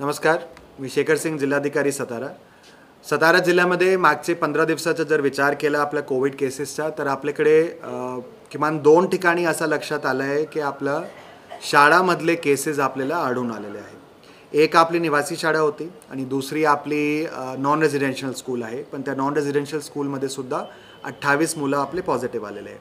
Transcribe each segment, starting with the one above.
नमस्कार मी शेखर सिंग जिल्हाधिकारी सतारा सतारा जिल्ह्यामध्ये मागचे पंधरा दिवसाचा जर विचार केला आपल्या कोविड केसेसचा तर आपल्याकडे किमान दोन ठिकाणी असं लक्षात आलं आहे की आपलं शाळामधले केसेस आपल्याला आढळून आलेले आहेत एक आपली निवासी शाळा होती आणि दुसरी आपली नॉन रेझिडेन्शियल स्कूल आहे पण त्या नॉन रेझिडेन्शियल स्कूलमध्ये सुद्धा अठ्ठावीस मुलं आपले पॉझिटिव्ह आलेले आहे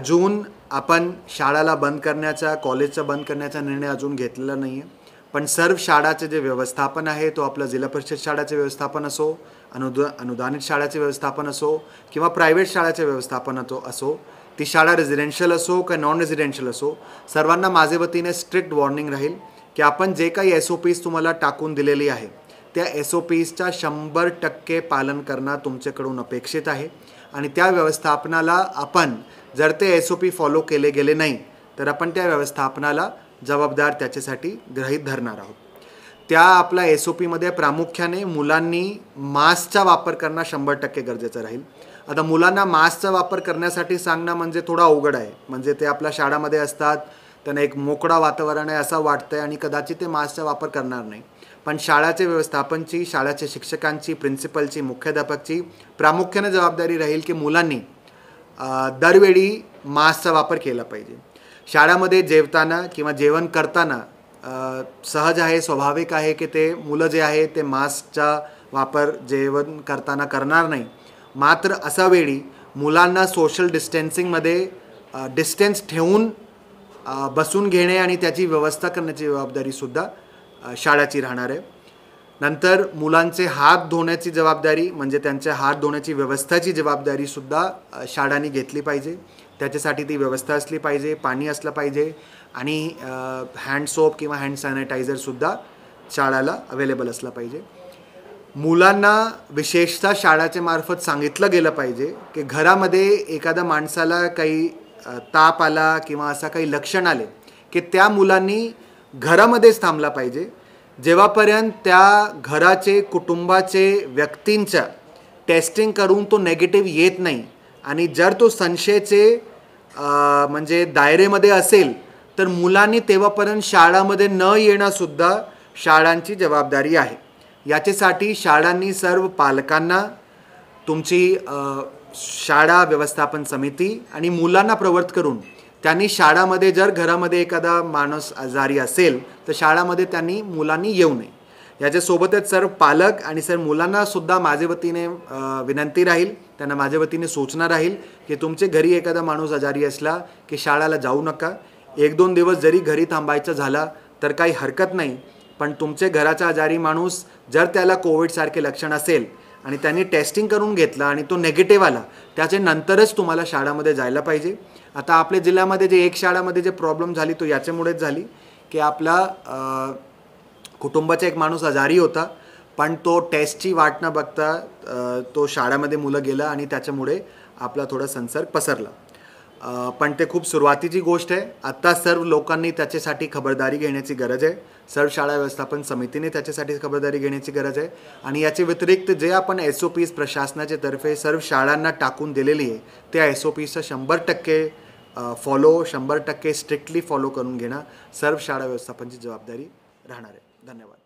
अजून आपण शाळाला बंद करण्याचा कॉलेजचा बंद करण्याचा निर्णय अजून घेतलेला नाही आहे पण सर्व शाळाचे जे व्यवस्थापन आहे तो आपलं जिल्हा परिषद शाळाचे व्यवस्थापन असो अनुद अनुदानित शाळाचे व्यवस्थापन असो किंवा प्रायव्हेट शाळाचे व्यवस्थापन असो ती शाळा रेझिडेन्शियल असो का नॉन रेझिडेन्शियल असो सर्वांना माझे वतीने स्ट्रिक्ट वॉर्निंग राहील की आपण जे काही एस ओ पीज तुम्हाला टाकून दिलेली आहे त्या एस ओ पीजच्या शंभर टक्के पालन करणं तुमच्याकडून अपेक्षित आहे आणि त्या व्यवस्थापनाला आपण जर ते एस ओ पी फॉलो केले गेले नाही तर आपण त्या व्यवस्थापनाला जबाबदार त्याच्यासाठी ग्रहीत धरणार आहोत त्या आपल्या एस ओ पीमध्ये प्रामुख्याने मुलांनी मास्कचा वापर करणं शंभर टक्के गरजेचं राहील आता मुलांना मास्कचा वापर करण्यासाठी सांगणं म्हणजे थोडा अवघड आहे म्हणजे ते आपल्या शाळामध्ये असतात त्यांना एक मोकळा वातावरण आहे असं वाटतं आहे आणि कदाचित ते मास्कचा वापर करणार नाही पण शाळाचे व्यवस्थापनची शाळाच्या शिक्षकांची प्रिन्सिपलची मुख्याध्यापकची प्रामुख्याने जबाबदारी राहील की मुलांनी दरवेळी मास्कचा वापर केला पाहिजे शाळेमध्ये जेवताना किंवा जेवण करताना सहज आहे स्वाभाविक आहे की ते मुलं जे आहे ते मास्कचा वापर जेवण करताना करणार नाही मात्र असा वेळी मुलांना सोशल डिस्टन्सिंगमध्ये डिस्टन्स ठेवून बसून घेणे आणि त्याची व्यवस्था करण्याची जबाबदारीसुद्धा शाळाची राहणार आहे नंतर मुलांचे हात धुण्याची जबाबदारी म्हणजे त्यांच्या हात धुण्याची व्यवस्थाची जबाबदारीसुद्धा शाळांनी घेतली पाहिजे त्याच्यासाठी ती व्यवस्था असली पाहिजे पाणी असलं पाहिजे आणि हँड सोप किंवा हँड सॅनिटायझरसुद्धा शाळाला अवेलेबल असला पाहिजे मुलांना विशेषतः शाळाच्या मार्फत सांगितलं गेलं पाहिजे की घरामध्ये एखाद्या माणसाला काही ताप आला किंवा असा काही लक्षण आले की त्या मुलांनी घरामध्येच थांबला पाहिजे जेव्हापर्यंत त्या घराचे कुटुंबाचे व्यक्तींचं टेस्टिंग करून तो नेगेटिव्ह येत नाही आणि जर तो संशयचे म्हणजे दायरेमध्ये असेल तर मुलांनी तेव्हापर्यंत शाळामध्ये न येणंसुद्धा शाळांची जबाबदारी आहे याच्यासाठी शाळांनी सर्व पालकांना तुमची शाळा व्यवस्थापन समिती आणि मुलांना प्रवर्त करून त्यांनी शाळामध्ये जर घरामध्ये एखादा माणूस आजारी असेल तर शाळामध्ये त्यांनी मुलांनी येऊ नये याच्यासोबतच सर पालक आणि सर मुलांनासुद्धा माझ्या वतीने विनंती राहील त्यांना माझ्या वतीने सूचना राहील की तुमचे घरी एखादा माणूस आजारी असला की शाळेला जाऊ नका एक दोन दिवस जरी घरी थांबायचं झाला तर काही हरकत नाही पण तुमचे घराचा आजारी माणूस जर त्याला कोविडसारखे लक्षण असेल आणि त्यांनी टेस्टिंग करून घेतला आणि तो नेगेटिव्ह आला त्याचे नंतरच तुम्हाला शाळामध्ये जायला पाहिजे आता आपल्या जिल्ह्यामध्ये जे एक शाळामध्ये जे प्रॉब्लेम झाली तो याच्यामुळेच झाली की आपला कुटुंबाचा एक माणूस आजारी होता पण तो टेस्टची वाट न बघता तो शाळेमध्ये मुलं गेला आणि त्याच्यामुळे आपला थोडा संसर्ग पसरला पण ते खूप सुरुवातीची गोष्ट आहे आत्ता सर्व लोकांनी त्याच्यासाठी खबरदारी घेण्याची गरज आहे सर्व शाळा व्यवस्थापन समितीने त्याच्यासाठी खबरदारी घेण्याची गरज आहे आणि याचे व्यतिरिक्त जे आपण एस ओ पीज प्रशासनाच्या तर्फे सर्व शाळांना टाकून दिलेली आहे त्या एस ओ पीजचं शंभर टक्के फॉलो शंभर टक्के स्ट्रिक्टली फॉलो करून घेणं सर्व शाळा व्यवस्थापनची जबाबदारी राहणार आहे धन्यवाद